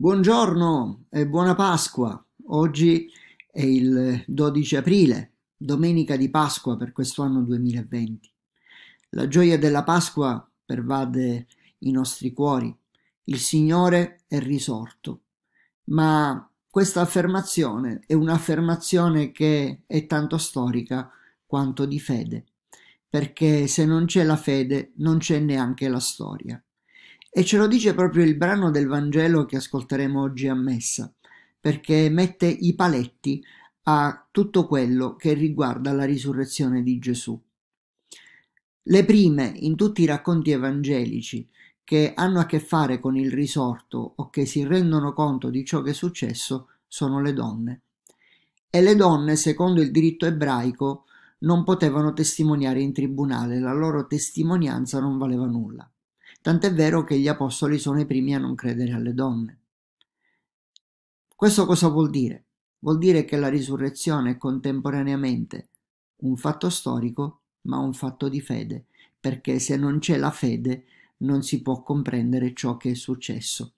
Buongiorno e buona Pasqua. Oggi è il 12 aprile, domenica di Pasqua per questo anno 2020. La gioia della Pasqua pervade i nostri cuori. Il Signore è risorto. Ma questa affermazione è un'affermazione che è tanto storica quanto di fede, perché se non c'è la fede non c'è neanche la storia. E ce lo dice proprio il brano del Vangelo che ascolteremo oggi a messa, perché mette i paletti a tutto quello che riguarda la risurrezione di Gesù. Le prime in tutti i racconti evangelici che hanno a che fare con il risorto o che si rendono conto di ciò che è successo sono le donne. E le donne, secondo il diritto ebraico, non potevano testimoniare in tribunale, la loro testimonianza non valeva nulla. Tant'è vero che gli apostoli sono i primi a non credere alle donne. Questo cosa vuol dire? Vuol dire che la risurrezione è contemporaneamente un fatto storico, ma un fatto di fede, perché se non c'è la fede non si può comprendere ciò che è successo.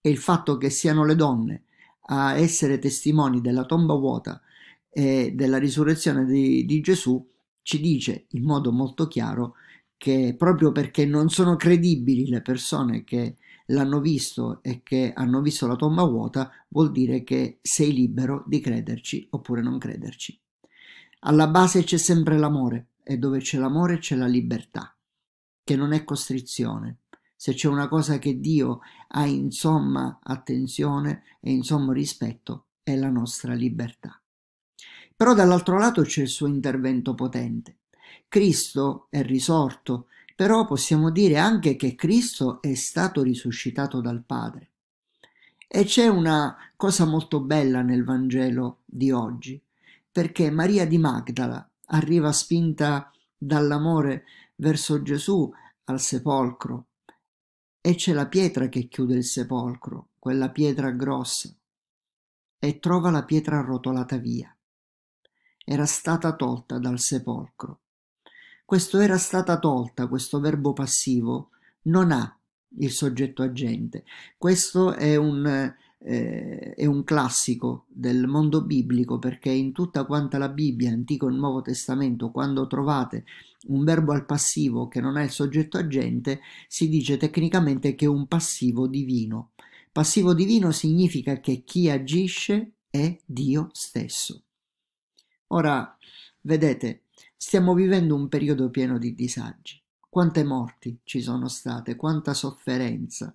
E il fatto che siano le donne a essere testimoni della tomba vuota e della risurrezione di, di Gesù ci dice in modo molto chiaro che proprio perché non sono credibili le persone che l'hanno visto e che hanno visto la tomba vuota, vuol dire che sei libero di crederci oppure non crederci. Alla base c'è sempre l'amore e dove c'è l'amore c'è la libertà, che non è costrizione. Se c'è una cosa che Dio ha insomma attenzione e insomma rispetto, è la nostra libertà. Però dall'altro lato c'è il suo intervento potente Cristo è risorto, però possiamo dire anche che Cristo è stato risuscitato dal Padre. E c'è una cosa molto bella nel Vangelo di oggi, perché Maria di Magdala arriva spinta dall'amore verso Gesù al sepolcro e c'è la pietra che chiude il sepolcro, quella pietra grossa, e trova la pietra arrotolata via. Era stata tolta dal sepolcro questo era stata tolta, questo verbo passivo non ha il soggetto agente. Questo è un, eh, è un classico del mondo biblico perché in tutta quanta la Bibbia, Antico e Nuovo Testamento, quando trovate un verbo al passivo che non ha il soggetto agente, si dice tecnicamente che è un passivo divino. Passivo divino significa che chi agisce è Dio stesso. Ora, vedete, Stiamo vivendo un periodo pieno di disagi. Quante morti ci sono state, quanta sofferenza,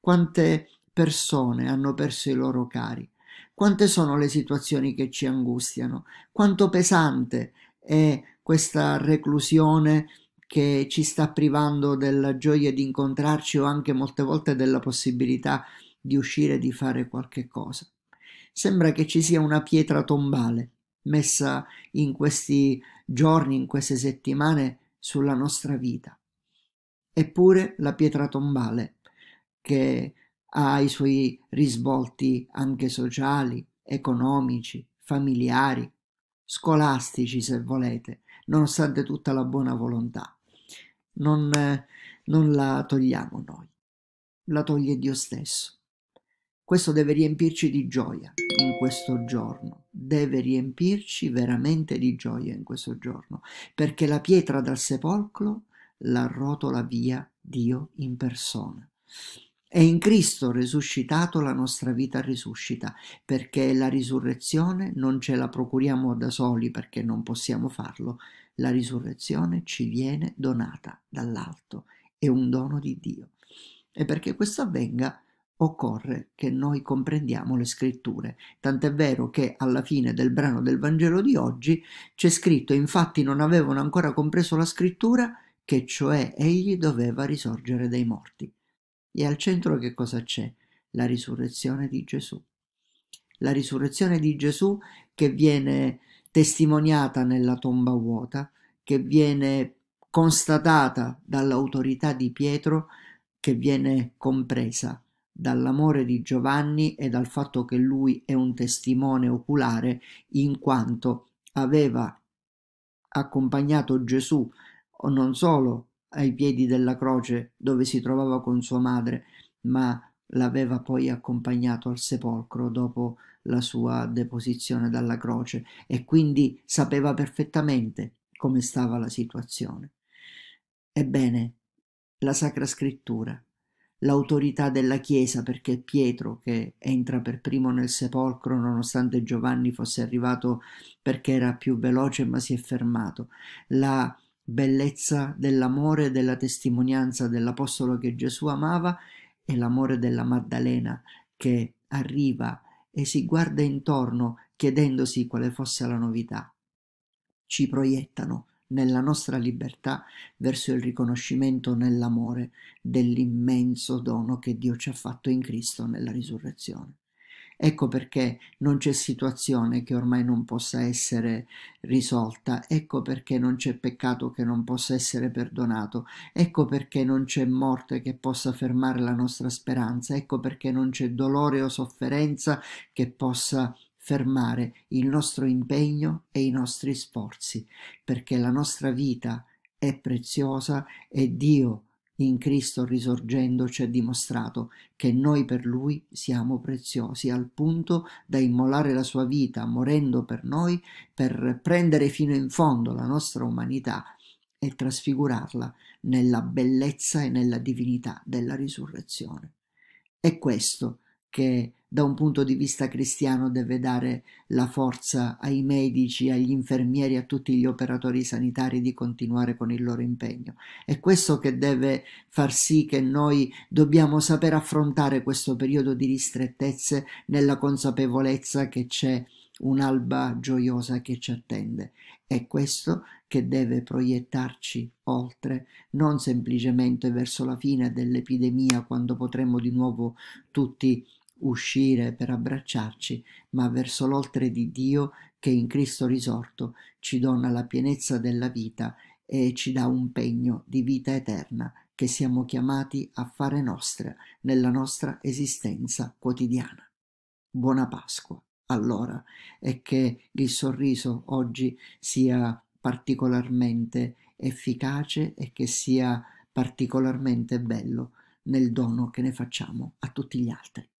quante persone hanno perso i loro cari, quante sono le situazioni che ci angustiano, quanto pesante è questa reclusione che ci sta privando della gioia di incontrarci o anche molte volte della possibilità di uscire e di fare qualche cosa. Sembra che ci sia una pietra tombale messa in questi giorni, in queste settimane sulla nostra vita. Eppure la pietra tombale, che ha i suoi risvolti anche sociali, economici, familiari, scolastici se volete, nonostante tutta la buona volontà. Non, non la togliamo noi, la toglie Dio stesso. Questo deve riempirci di gioia in questo giorno, deve riempirci veramente di gioia in questo giorno, perché la pietra dal sepolcro la rotola via Dio in persona. È in Cristo risuscitato la nostra vita risuscita, perché la risurrezione non ce la procuriamo da soli perché non possiamo farlo, la risurrezione ci viene donata dall'alto, è un dono di Dio. E perché questo avvenga, occorre che noi comprendiamo le scritture. Tant'è vero che alla fine del brano del Vangelo di oggi c'è scritto infatti non avevano ancora compreso la scrittura che cioè egli doveva risorgere dai morti. E al centro che cosa c'è? La risurrezione di Gesù. La risurrezione di Gesù che viene testimoniata nella tomba vuota, che viene constatata dall'autorità di Pietro, che viene compresa dall'amore di Giovanni e dal fatto che lui è un testimone oculare in quanto aveva accompagnato Gesù non solo ai piedi della croce dove si trovava con sua madre, ma l'aveva poi accompagnato al sepolcro dopo la sua deposizione dalla croce e quindi sapeva perfettamente come stava la situazione. Ebbene, la Sacra Scrittura l'autorità della Chiesa perché Pietro, che entra per primo nel sepolcro nonostante Giovanni fosse arrivato perché era più veloce ma si è fermato, la bellezza dell'amore e della testimonianza dell'Apostolo che Gesù amava e l'amore della Maddalena che arriva e si guarda intorno chiedendosi quale fosse la novità. Ci proiettano nella nostra libertà verso il riconoscimento nell'amore dell'immenso dono che Dio ci ha fatto in Cristo nella risurrezione. Ecco perché non c'è situazione che ormai non possa essere risolta, ecco perché non c'è peccato che non possa essere perdonato, ecco perché non c'è morte che possa fermare la nostra speranza, ecco perché non c'è dolore o sofferenza che possa fermare il nostro impegno e i nostri sforzi, perché la nostra vita è preziosa e Dio in Cristo risorgendo ci ha dimostrato che noi per Lui siamo preziosi al punto da immolare la sua vita morendo per noi per prendere fino in fondo la nostra umanità e trasfigurarla nella bellezza e nella divinità della risurrezione. È questo che da un punto di vista cristiano deve dare la forza ai medici, agli infermieri, a tutti gli operatori sanitari di continuare con il loro impegno. È questo che deve far sì che noi dobbiamo saper affrontare questo periodo di ristrettezze nella consapevolezza che c'è un'alba gioiosa che ci attende. È questo che deve proiettarci oltre, non semplicemente verso la fine dell'epidemia, quando potremo di nuovo tutti uscire per abbracciarci, ma verso l'oltre di Dio che in Cristo risorto ci dona la pienezza della vita e ci dà un pegno di vita eterna che siamo chiamati a fare nostra nella nostra esistenza quotidiana. Buona Pasqua, allora, e che il sorriso oggi sia particolarmente efficace e che sia particolarmente bello nel dono che ne facciamo a tutti gli altri.